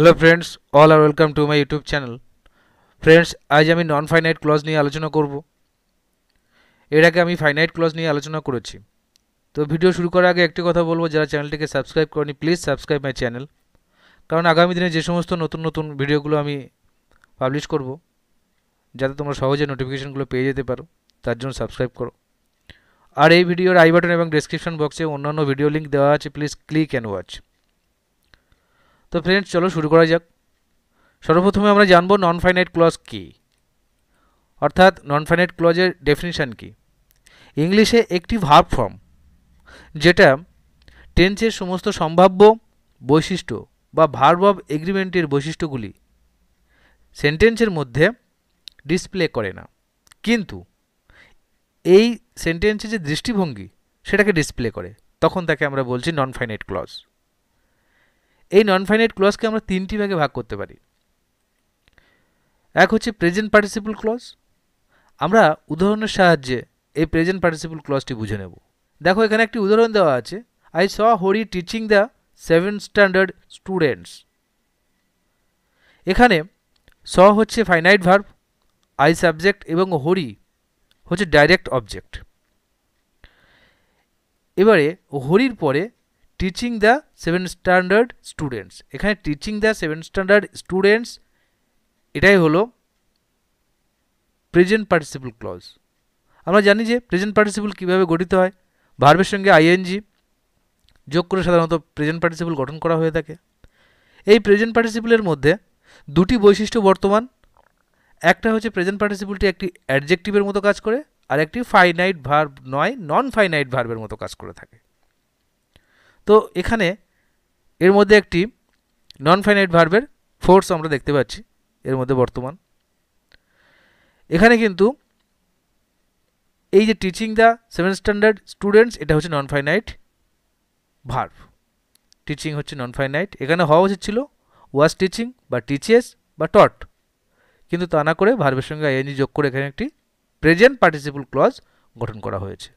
hello friends all are welcome to my YouTube channel friends আজ আমি নন finite clause নিয়ে আলোচনা করব এর আগে আমি ফাইনাইট ক্লজ নিয়ে আলোচনা করেছি তো ভিডিও শুরু করার আগে একটি কথা বলবো যারা চ্যানেলটিকে সাবস্ক্রাইব করেনি প্লিজ সাবস্ক্রাইব মাই চ্যানেল কারণ আগামী দিনে যে সমস্ত নতুন নতুন ভিডিওগুলো আমি পাবলিশ করব যাতে তোমরা সহজে নোটিফিকেশানগুলো পেয়ে যেতে পারো তার জন্য সাবস্ক্রাইব করো আর এই ভিডিওর আই বাটন এবং ডেসক্রিপশন বক্সে অন্যান্য ভিডিও লিঙ্ক দেওয়া আছে প্লিজ ক্লিক অ্যান্ড ওয়াচ তো ফ্রেন্ডস চলো শুরু করা যাক সর্বপ্রথমে আমরা জানবো নন ফাইনাইট ক্লজ কী অর্থাৎ নন ফাইনাইট ক্লজের ডেফিনিশান কী ইংলিশে একটি ভার্ব ফর্ম যেটা টেন্সের সমস্ত সম্ভাব্য বৈশিষ্ট্য বা ভার্ব অব এগ্রিমেন্টের বৈশিষ্ট্যগুলি সেন্টেন্সের মধ্যে ডিসপ্লে করে না কিন্তু এই সেন্টেন্সের যে দৃষ্টিভঙ্গি সেটাকে ডিসপ্লে করে তখন তাকে আমরা বলছি নন ফাইনাইট ক্লজ এই নন ফাইনাইট ক্লজকে আমরা তিনটি ভাগে ভাগ করতে পারি এক হচ্ছে প্রেজেন্ট পার্টিসিপল ক্লজ আমরা উদাহরণের সাহায্যে এই প্রেজেন্ট পার্টিসিপল ক্লজটি বুঝে নেব দেখো এখানে একটি উদাহরণ দেওয়া আছে আই স Hari teaching the seven standard students এখানে স হচ্ছে ফাইনাইট ভার্ব আই সাবজেক্ট এবং হরি হচ্ছে ডাইরেক্ট অবজেক্ট এবারে হরির পরে teaching the seven standard students এখানে teaching the seven standard students এটাই হলো প্রেজেন্ট পার্টিসিপল ক্লজ আমরা জানি যে প্রেজেন্ট পার্টিসিপল কীভাবে গঠিত হয় ভার্বের সঙ্গে আইএনজি যোগ করে সাধারণত প্রেজেন্ট পার্টিসিপল গঠন করা হয়ে থাকে এই প্রেজেন্ট পার্টিসিপলের মধ্যে দুটি বৈশিষ্ট্য বর্তমান একটা হচ্ছে প্রেজেন্ট পার্টিসিপলটি একটি অ্যাডজেক্টিভের মতো কাজ করে আর একটি ফাইনাইট ভার্ব নয় নন ফাইনাইট ভার্বের মতো কাজ করে থাকে তো এখানে এর মধ্যে একটি নন ফাইনাইট ভার্ভের ফোর্স আমরা দেখতে পাচ্ছি এর মধ্যে বর্তমান এখানে কিন্তু এই যে teaching the seven standard students এটা হচ্ছে নন ফাইনাইট ভার্ভ টিচিং হচ্ছে নন ফাইনাইট এখানে হওয়া উচিত ছিল ওয়াজ টিচিং বা টিচিএস বা টট কিন্তু তা না করে ভার্ভের সঙ্গে আইএনজি যোগ করে এখানে একটি প্রেজেন্ট পার্টিসিপল ক্লজ গঠন করা হয়েছে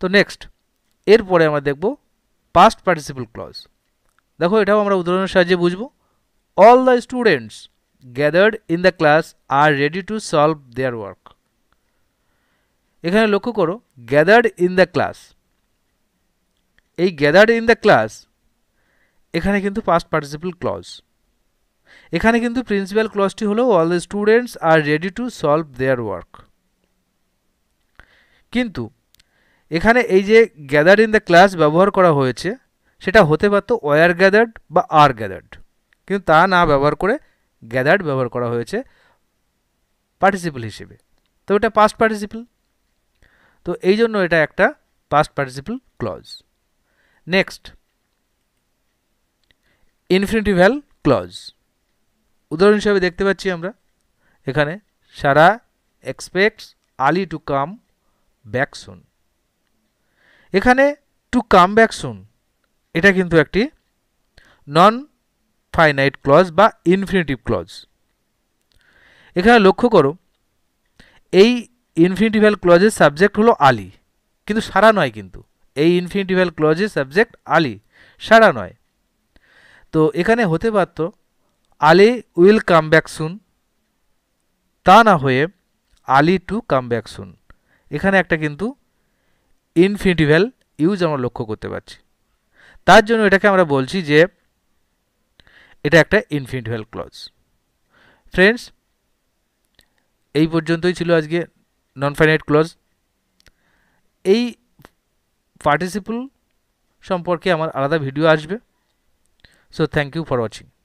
তো নেক্সট এরপরে আমরা দেখব পাস্ট পার্টিসিপল ক্লজ দেখো এটাও আমরা উদাহরণের সাহায্যে বুঝবো all the students gathered in the class are ready to solve their work এখানে লক্ষ্য করো গ্যাদার্ড ইন দ্য ক্লাস এই গ্যাদার্ড ইন দ্য ক্লাস এখানে কিন্তু পাস্ট পার্টিসিপল ক্লজ এখানে কিন্তু প্রিন্সিপাল ক্লজটি হলো all the students are ready to solve their work কিন্তু এখানে এই যে গ্যাদার ইন দ্য ক্লাস ব্যবহার করা হয়েছে সেটা হতে পারতো ওয়ার গ্যাদার্ড বা আর গ্যাদার্ড কিন্তু তা না ব্যবহার করে গ্যাদার্ড ব্যবহার করা হয়েছে পার্টিসিপল হিসেবে তো এটা পাস্ট পার্টিসিপল তো এই জন্য এটা একটা past participle clause next infinitival clause উদাহরণ হিসাবে দেখতে পাচ্ছি আমরা এখানে Sara expects Ali to come back soon এখানে টু কাম ব্যাক সুন এটা কিন্তু একটি নন ফাইনাইট ক্লজ বা ইনফিনিটিভ ক্লজ এখানে লক্ষ্য করো এই ইনফিনিটিভ্যাল ক্লজের সাবজেক্ট হলো আলি কিন্তু সারা নয় কিন্তু এই ইনফিনিটিভ্যাল ক্লজের সাবজেক্ট আলি সারা নয় তো এখানে হতে পারত আলি উইল কাম ব্যাক সুন তা না হয়ে আলি টু কাম ব্যাক সুন এখানে একটা কিন্তু ইনফিনিটিভ্যাল ইউজ আমরা লক্ষ্য করতে পারছি তার জন্য এটাকে আমরা বলছি যে এটা একটা ইনফিনিটিভ্যাল ক্লজ ফ্রেন্ডস এই পর্যন্তই ছিল আজকে নন ফাইনাইট ক্লজ এই পার্টিসিপল সম্পর্কে আমার আলাদা ভিডিও আসবে so thank you for watching